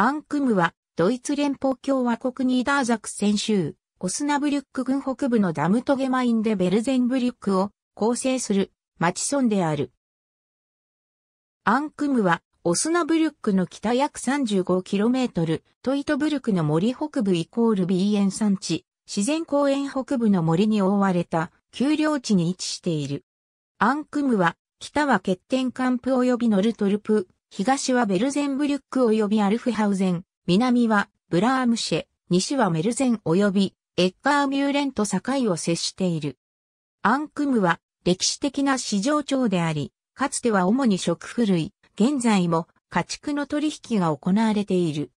アンクムは、ドイツ連邦共和国ニーダーザクセン州、オスナブリュック郡北部のダムトゲマインでベルゼンブリュックを構成する町村である。アンクムは、オスナブリュックの北約 35km、トイトブルクの森北部イコール B ン山地、自然公園北部の森に覆われた丘陵地に位置している。アンクムは、北は欠点カンプ及びノルトルプ、東はベルゼンブリュック及びアルフハウゼン、南はブラームシェ、西はメルゼン及びエッカーミューレンと境を接している。アンクムは歴史的な市場町であり、かつては主に食腐類、現在も家畜の取引が行われている。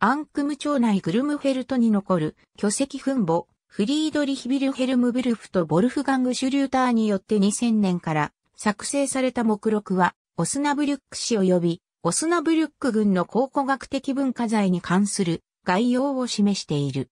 アンクム町内グルムフェルトに残る巨石墳墓、フリードリヒビルヘルムブルフとボルフガング・シュリューターによって2000年から作成された目録はオスナブリュック氏及びオスナブリュック軍の考古学的文化財に関する概要を示している。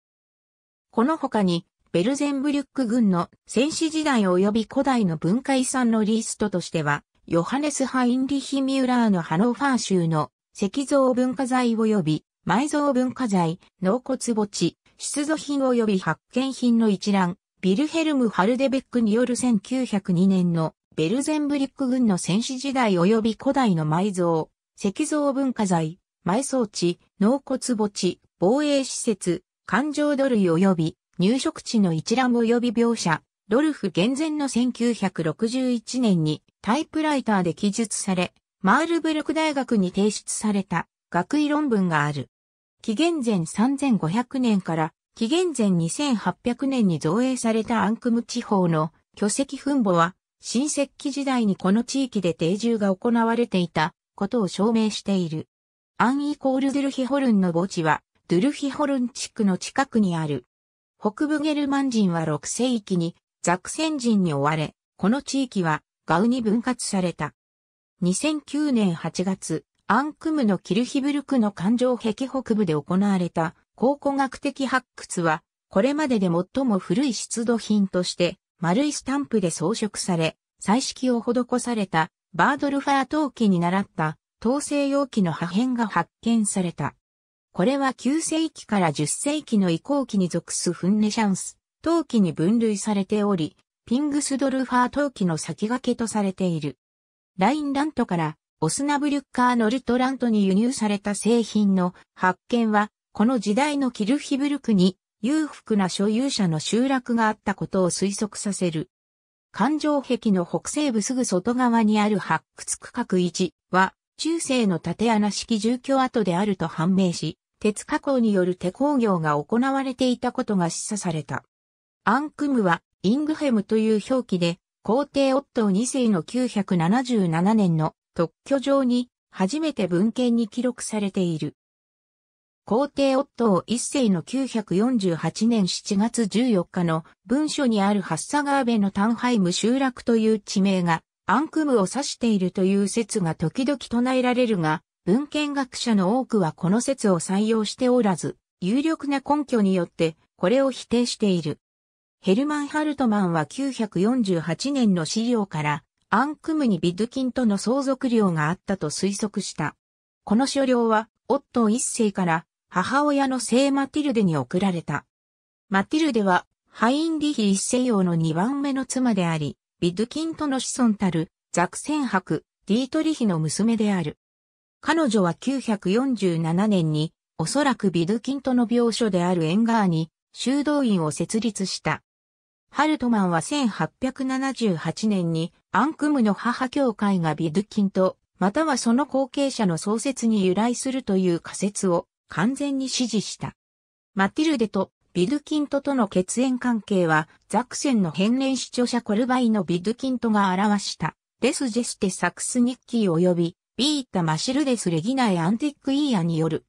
この他に、ベルゼンブリュック軍の戦士時代及び古代の文化遺産のリストとしては、ヨハネス・ハインリヒ・ミュラーのハノーファー州の石像文化財及び埋蔵文化財、納骨墓地、出土品及び発見品の一覧、ビルヘルム・ハルデベックによる1902年のベルゼンブリック軍の戦士時代及び古代の埋蔵、石像文化財、埋葬地、納骨墓地、防衛施設、環状土類及び入植地の一覧及び描写、ドルフ現前の1961年にタイプライターで記述され、マールブルク大学に提出された学位論文がある。紀元前3500年から紀元前2800年に造営されたアンクム地方の巨石墳墓は新石器時代にこの地域で定住が行われていたことを証明している。アンイコールドゥルヒホルンの墓地は、ドゥルヒホルン地区の近くにある。北部ゲルマン人は6世紀にザクセン人に追われ、この地域はガウに分割された。2009年8月、アンクムのキルヒブルクの環状壁北部で行われた考古学的発掘は、これまでで最も古い出土品として丸いスタンプで装飾され、彩色を施されたバードルファー陶器に習った統制容器の破片が発見された。これは9世紀から10世紀の移行期に属すフンネシャンス、陶器に分類されており、ピングスドルファー陶器の先駆けとされている。ラインラントからオスナブリュッカーノルトラントに輸入された製品の発見は、この時代のキルヒブルクに裕福な所有者の集落があったことを推測させる。環状壁の北西部すぐ外側にある発掘区画1は、中世の縦穴式住居跡であると判明し、鉄加工による手工業が行われていたことが示唆された。アンクムは、イングヘムという表記で、皇帝オットー2世の977年の特許上に初めて文献に記録されている。皇帝夫一世の948年7月14日の文書にあるハッサガーベのタンハイム集落という地名がアンクムを指しているという説が時々唱えられるが、文献学者の多くはこの説を採用しておらず、有力な根拠によってこれを否定している。ヘルマン・ハルトマンは948年の資料からアンクムにビドキンとの相続量があったと推測した。この書量は、オットー一世から母親の聖マティルデに贈られた。マティルデは、ハインリヒ一世王の2番目の妻であり、ビドキンとの子孫たる、ザクセン伯、ディートリヒの娘である。彼女は947年に、おそらくビドキンとの病所であるエンガーに、修道院を設立した。ハルトマンは1878年にアンクムの母教会がビドキンと、またはその後継者の創設に由来するという仮説を完全に支持した。マティルデとビドキントとの血縁関係は、ザクセンの変連視聴者コルバイのビドキントが表した、デス・ジェステ・サクスニッキー及び、ビータ・マシルデス・レギナエ・アンティック・イーヤによる。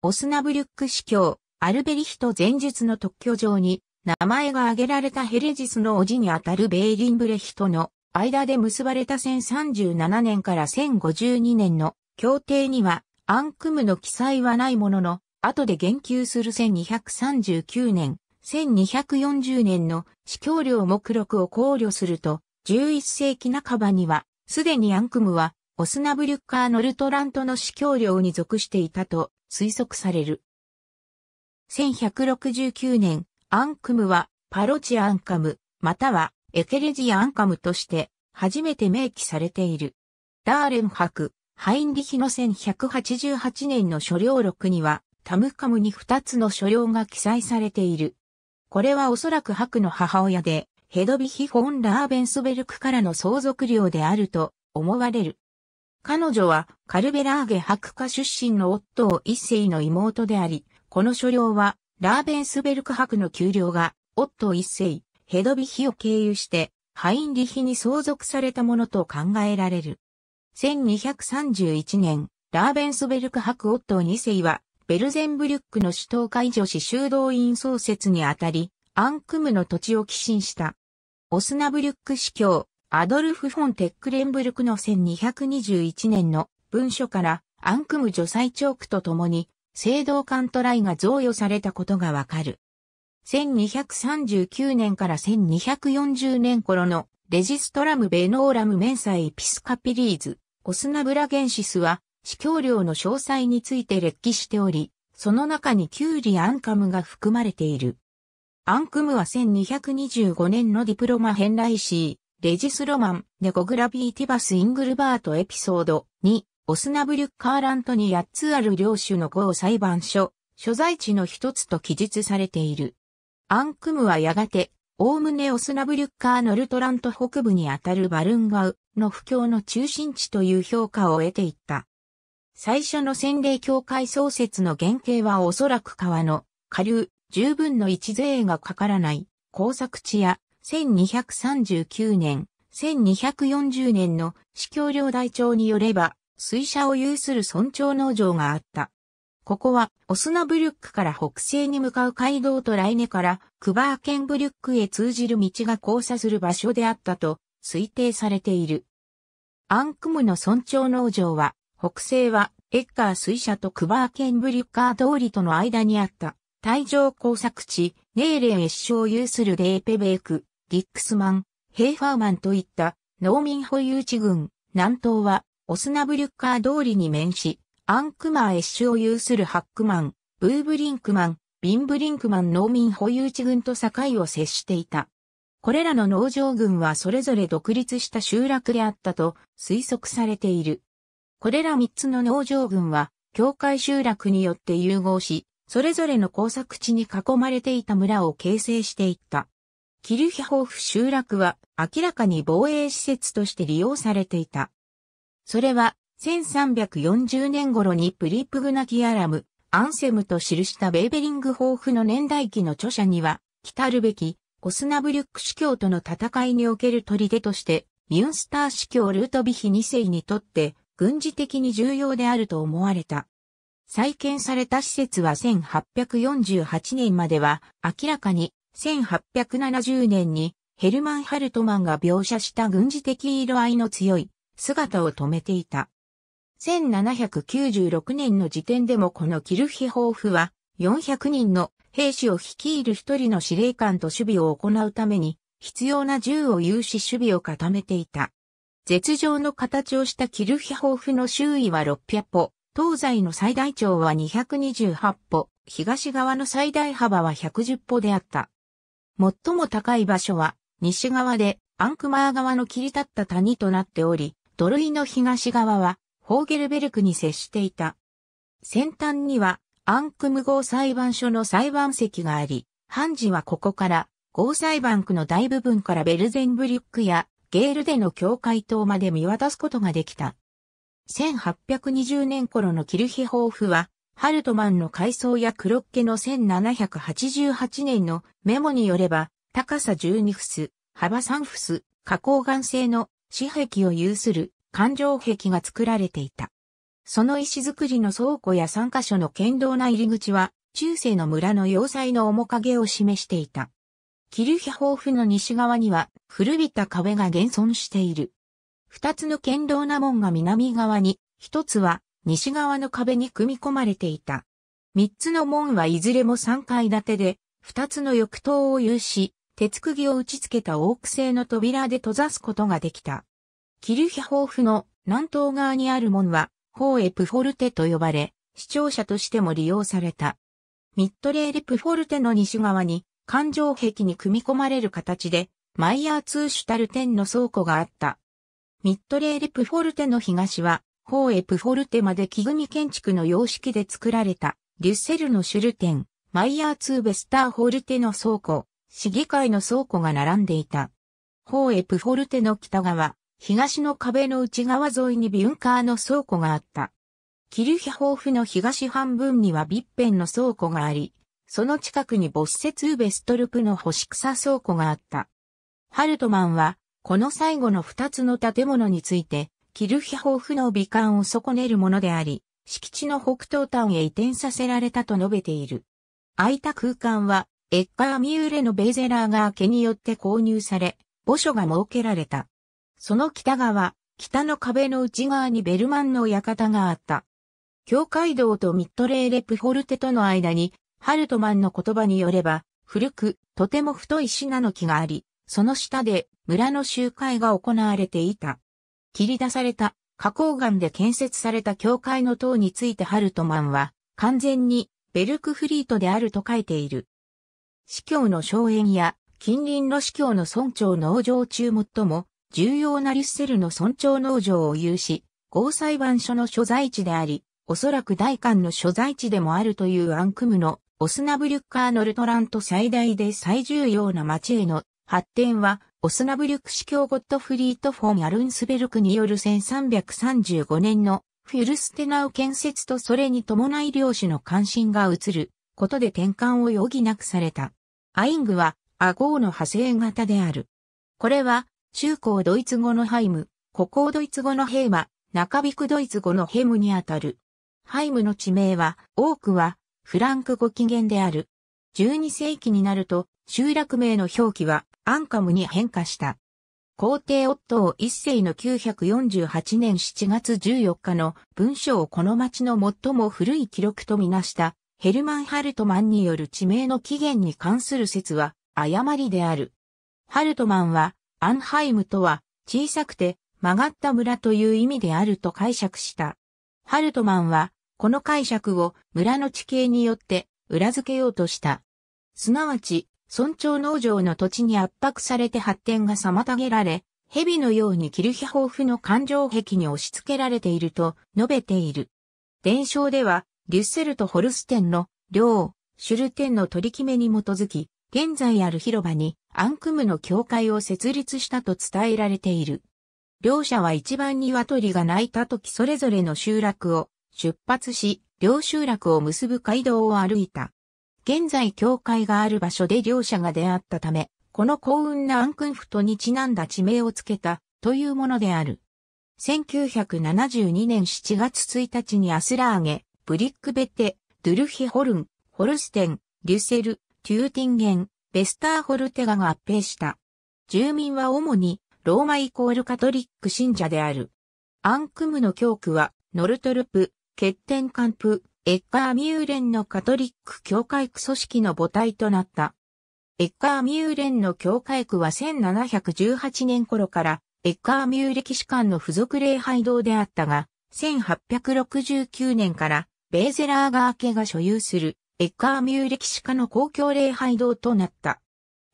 オスナブリュック司教、アルベリヒト前述の特許上に、名前が挙げられたヘレジスの叔父にあたるベーリンブレヒトの間で結ばれた1037年から1052年の協定には、アンクムの記載はないものの、後で言及する1239年、1240年の司教領目録を考慮すると、11世紀半ばには、すでにアンクムは、オスナブリュッカー・ノルトラントの司教領に属していたと推測される。1169年、アンクムは、パロチアンカム、または、エケレジアンカムとして、初めて明記されている。ダーレン博、ハインリヒの1188年の書領録には、タムカムに2つの書領が記載されている。これはおそらく白の母親で、ヘドビヒ・フォン・ラーベンスベルクからの相続料であると思われる。彼女はカルベラーゲク家出身の夫を一世の妹であり、この書領はラーベンスベルククの給料が夫一世、ヘドビヒを経由してハインリヒに相続されたものと考えられる。1231年、ラーベンスベルク博オット2世は、ベルゼンブリュックの首都解除し修道院創設にあたり、アンクムの土地を寄進した。オスナブリュック司教、アドルフ・フォン・テックレンブルクの1221年の文書から、アンクム除祭チョークと共に、聖堂カントライが贈与されたことがわかる。1239年から1240年頃のレジストラム・ベノーラム・メンサイ・ピスカピリーズ、オスナブラゲンシスは、司教領の詳細について列記しており、その中にキューリ・アンカムが含まれている。アンクムは1225年のディプロマイ来ー、レジスロマン、ネコグラビーティバス・イングルバートエピソード2、オスナブリュッカーラントに8つある領主の号裁判所、所在地の一つと記述されている。アンクムはやがておおむねオスナブリュッカーノルトラント北部にあたるバルンガウの布教の中心地という評価を得ていった。最初の洗礼教会創設の原型はおそらく川の下流、十分の一税がかからない工作地や1239年、1240年の司教領大長によれば、水車を有する村長農場があった。ここは、オスナブリュックから北西に向かう街道とライネから、クバーケンブリュックへ通じる道が交差する場所であったと推定されている。アンクムの村長農場は、北西は、エッカー水車とクバーケンブリュッカー通りとの間にあった、帯状工作地、ネーレン越を有するレーペベーク、ギックスマン、ヘイファーマンといった農民保有地群、南東は、オスナブリュッカー通りに面し、アンクマーエッシュを有するハックマン、ブーブリンクマン、ビンブリンクマン農民保有地群と境を接していた。これらの農場群はそれぞれ独立した集落であったと推測されている。これら3つの農場群は、境界集落によって融合し、それぞれの工作地に囲まれていた村を形成していった。キルヒホーフ集落は明らかに防衛施設として利用されていた。それは1340年頃にプリップグナキアラム、アンセムと記したベーベリング豊富の年代記の著者には、来たるべき、オスナブリュック司教との戦いにおける砦として、ミュンスター司教ルートビヒ2世にとって、軍事的に重要であると思われた。再建された施設は1848年までは、明らかに1870年にヘルマン・ハルトマンが描写した軍事的色合いの強い姿を止めていた。1796年の時点でもこのキルヒホーフは400人の兵士を率いる一人の司令官と守備を行うために必要な銃を有し守備を固めていた。絶状の形をしたキルヒホーフの周囲は600歩、東西の最大長は228歩、東側の最大幅は110歩であった。最も高い場所は西側でアンクマー側の切り立った谷となっており、土塁の東側はホーゲルベルクに接していた。先端にはアンクム号裁判所の裁判席があり、判事はここから号裁判区の大部分からベルゼンブリュックやゲールでの境界島まで見渡すことができた。1820年頃のキルヒホーフは、ハルトマンの階層やクロッケの1788年のメモによれば、高さ12フス、幅3フス、加工岩製の紙壁を有する環状壁が作られていた。その石造りの倉庫や3カ所の剣道な入り口は、中世の村の要塞の面影を示していた。キルヒャホーフの西側には、古びた壁が現存している。二つの堅牢な門が南側に、一つは西側の壁に組み込まれていた。三つの門はいずれも三階建てで、二つの翼塔を有し、鉄釘を打ち付けたオーク製の扉で閉ざすことができた。キルヒャホーフの南東側にある門は、ホーエプフォルテと呼ばれ、視聴者としても利用された。ミッドレーレプフォルテの西側に、環状壁に組み込まれる形で、マイヤーュタルる天の倉庫があった。ミッドレーレプフォルテの東は、ホーエプフォルテまで木組建築の様式で作られた、リュッセルのシュルテン、マイヤーツーベスターホルテの倉庫、市議会の倉庫が並んでいた。ホーエプフォルテの北側、東の壁の内側沿いにビュンカーの倉庫があった。キルヒャホーフの東半分にはビッペンの倉庫があり、その近くにボッセツーベストルプの星草倉庫があった。ハルトマンは、この最後の二つの建物について、キルヒャホーフの美観を損ねるものであり、敷地の北東端へ移転させられたと述べている。空いた空間は、エッカー・ミューレのベーゼラーが家によって購入され、墓所が設けられた。その北側、北の壁の内側にベルマンの館があった。教会道とミッドレーレプフォルテとの間に、ハルトマンの言葉によれば、古く、とても太い品の木があり、その下で村の集会が行われていた。切り出された花崗岩で建設された教会の塔についてハルトマンは、完全にベルクフリートであると書いている。司教の荘園や近隣の司教の村長場中も中最も重要なリュッセルの村長農場を有し、合裁判所の所在地であり、おそらく大官の所在地でもあるというアンクムのオスナブリュッカーノルトラント最大で最重要な町への発展は、オスナブリュック司教ゴットフリート・フォン・アルンスベルクによる1335年のフィルステナウ建設とそれに伴い領主の関心が移ることで転換を余儀なくされた。アイングは、アゴーの派生型である。これは、中高ドイツ語のハイム、古高ドイツ語のヘイマ、中引くドイツ語のヘムにあたる。ハイムの地名は、多くは、フランク語起源である。12世紀になると、集落名の表記は、アンカムに変化した。皇帝オットー一世の948年7月14日の文章をこの町の最も古い記録とみなしたヘルマン・ハルトマンによる地名の起源に関する説は誤りである。ハルトマンはアンハイムとは、小さくて曲がった村という意味であると解釈した。ハルトマンは、この解釈を村の地形によって裏付けようとした。すなわち、村長農場の土地に圧迫されて発展が妨げられ、蛇のようにキルヒ豊富の感情壁に押し付けられていると述べている。伝承では、デュッセルとホルステンの、両、シュルテンの取り決めに基づき、現在ある広場に、アンクムの教会を設立したと伝えられている。両者は一番鶏が鳴いた時それぞれの集落を出発し、両集落を結ぶ街道を歩いた。現在教会がある場所で両者が出会ったため、この幸運なアンクンフトにちなんだ地名をつけたというものである。1972年7月1日にアスラーゲ、ブリックベテ、ドゥルヒホルン、ホルステン、デュセル、テューティンゲン、ベスターホルテガが合併した。住民は主にローマイコールカトリック信者である。アンクムの教区はノルトルプ、欠点カンプ、エッカーミューレンのカトリック教会区組織の母体となった。エッカーミューレンの教会区は1718年頃からエッカーミューレ史館の付属礼拝堂であったが、1869年からベーゼラーガー家が所有するエッカーミューレ騎士家の公共礼拝堂となった。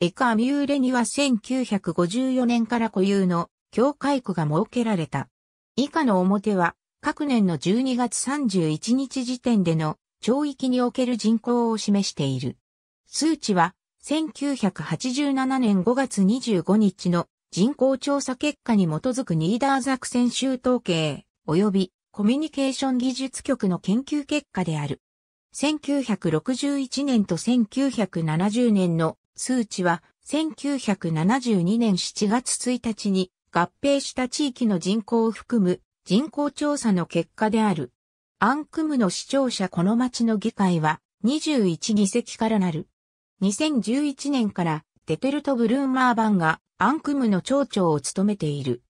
エッカーミューレには1954年から固有の教会区が設けられた。以下の表は、各年の12月31日時点での町域における人口を示している。数値は、1987年5月25日の人口調査結果に基づくニーダーザクセン州統計、及びコミュニケーション技術局の研究結果である。1961年と1970年の数値は1972年7月1日に合併した地域の人口を含む人口調査の結果である。アンクムの市庁舎この町の議会は21議席からなる。2011年からデテルト・ブルーマーバンがアンクムの町長を務めている。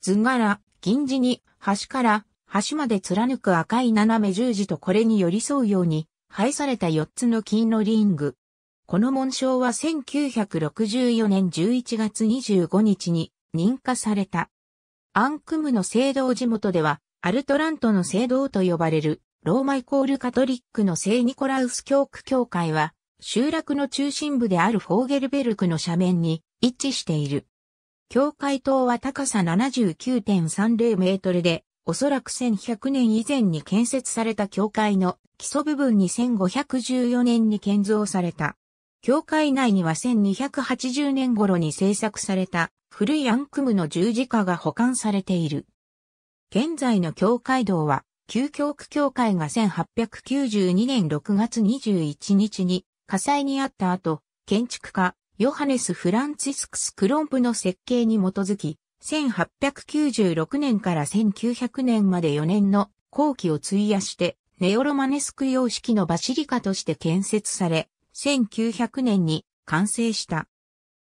図柄、銀字に端から端まで貫く赤い斜め十字とこれに寄り添うように、配された四つの金のリング。この紋章は1964年11月25日に認可された。アンクムの聖堂地元では、アルトラントの聖堂と呼ばれる、ローマイコールカトリックの聖ニコラウス教区教会は、集落の中心部であるフォーゲルベルクの斜面に位置している。教会塔は高さ79.30メートルで、おそらく1100年以前に建設された教会の基礎部分に1514年に建造された。教会内には1280年頃に制作された古いアンクムの十字架が保管されている。現在の教会堂は、旧教区教会が1892年6月21日に火災にあった後、建築家ヨハネス・フランツィスクス・クロンプの設計に基づき、1896年から1900年まで4年の後期を費やして、ネオロマネスク様式のバシリカとして建設され、1900年に完成した。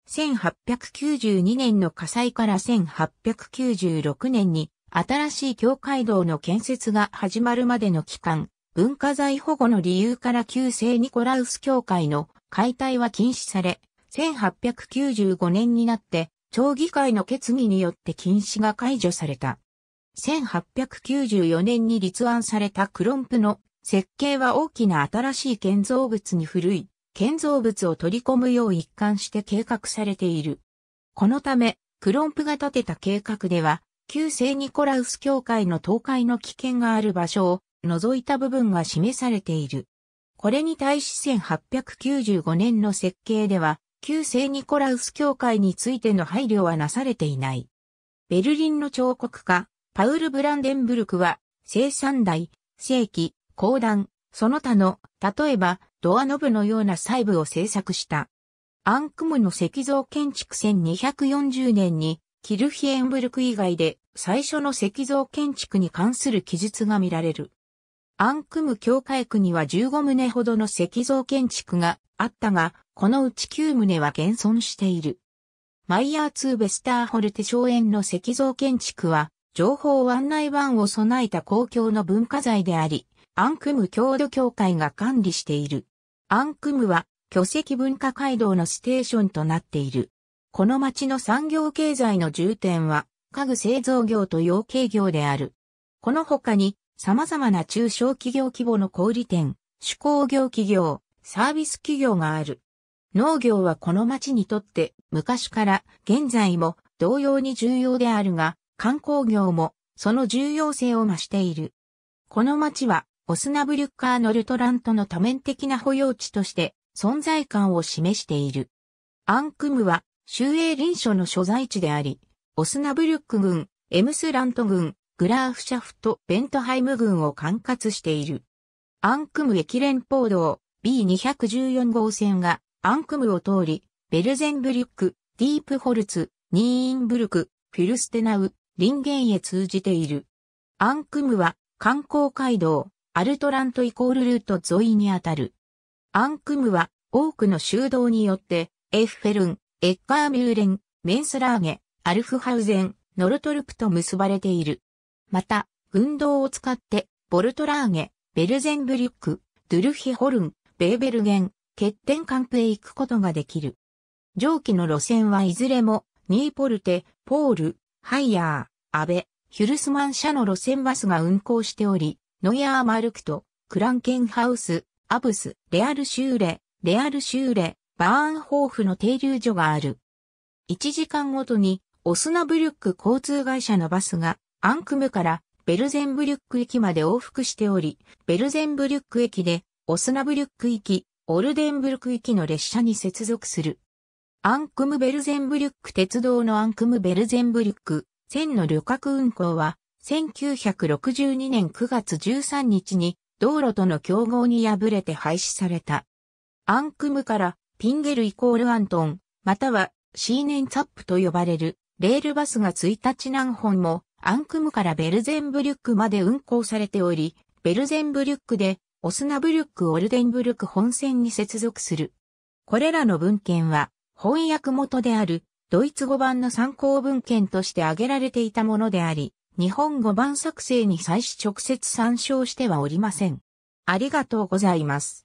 1892年の火災から1896年に新しい教会堂の建設が始まるまでの期間、文化財保護の理由から旧聖ニコラウス教会の解体は禁止され、1895年になって町議会の決議によって禁止が解除された。1894年に立案されたクロンプの設計は大きな新しい建造物に古い建造物を取り込むよう一貫して計画されている。このため、クロンプが立てた計画では、旧聖ニコラウス教会の倒壊の危険がある場所を除いた部分が示されている。これに対し1895年の設計では、旧聖ニコラウス教会についての配慮はなされていない。ベルリンの彫刻家、パウル・ブランデンブルクは、生産台、正規、講談、その他の、例えば、ドアノブのような細部を制作した。アンクムの石像建築1240年に、キルヒエンブルク以外で最初の石像建築に関する記述が見られる。アンクム教会区には15棟ほどの石像建築があったが、このうち9棟は現存している。マイヤー2ベスターホルテ荘園の石像建築は、情報案内板を備えた公共の文化財であり、アンクム郷土協会が管理している。アンクムは、巨石文化街道のステーションとなっている。この町の産業経済の重点は、家具製造業と養鶏業である。この他に、様々な中小企業規模の小売店、手工業企業、サービス企業がある。農業はこの町にとって昔から現在も同様に重要であるが、観光業もその重要性を増している。この町はオスナブリュッカーノルトラントの多面的な保養地として存在感を示している。アンクムは州営臨所の所在地であり、オスナブリュック郡、エムスラント郡、グラーフシャフト、ベントハイム郡を管轄している。アンクム駅連邦道 B214 号線がアンクムを通り、ベルゼンブリュック、ディープホルツ、ニーインブルク、フィルステナウ、リンゲンへ通じている。アンクムは観光街道、アルトラントイコールルート沿いにあたる。アンクムは多くの修道によって、エッフェルン、エッカーミューレン、メンスラーゲ、アルフハウゼン、ノルトルプと結ばれている。また、運動を使って、ボルトラーゲ、ベルゼンブリュック、ドゥルヒホルン、ベーベルゲン、欠点カンプへ行くことができる。上記の路線はいずれも、ニーポルテ、ポール、ハイヤー、アベ、ヒュルスマン社の路線バスが運行しており、ノヤーマルクト、クランケンハウス、アブス、レアルシューレ、レアルシューレ、バーンホーフの停留所がある。1時間ごとに、オスナブリュック交通会社のバスが、アンクムからベルゼンブリュック駅まで往復しており、ベルゼンブリュック駅で、オスナブリュック行き、オルデンブルク行きの列車に接続する。アンクムベルゼンブリュック鉄道のアンクムベルゼンブリュック線の旅客運行は1962年9月13日に道路との競合に敗れて廃止された。アンクムからピンゲルイコールアントン、またはシーネンツァップと呼ばれるレールバスが1日何本もアンクムからベルゼンブリュックまで運行されており、ベルゼンブリュックでオスナブルック・オルデンブルク本線に接続する。これらの文献は、翻訳元である、ドイツ語版の参考文献として挙げられていたものであり、日本語版作成に際し直接参照してはおりません。ありがとうございます。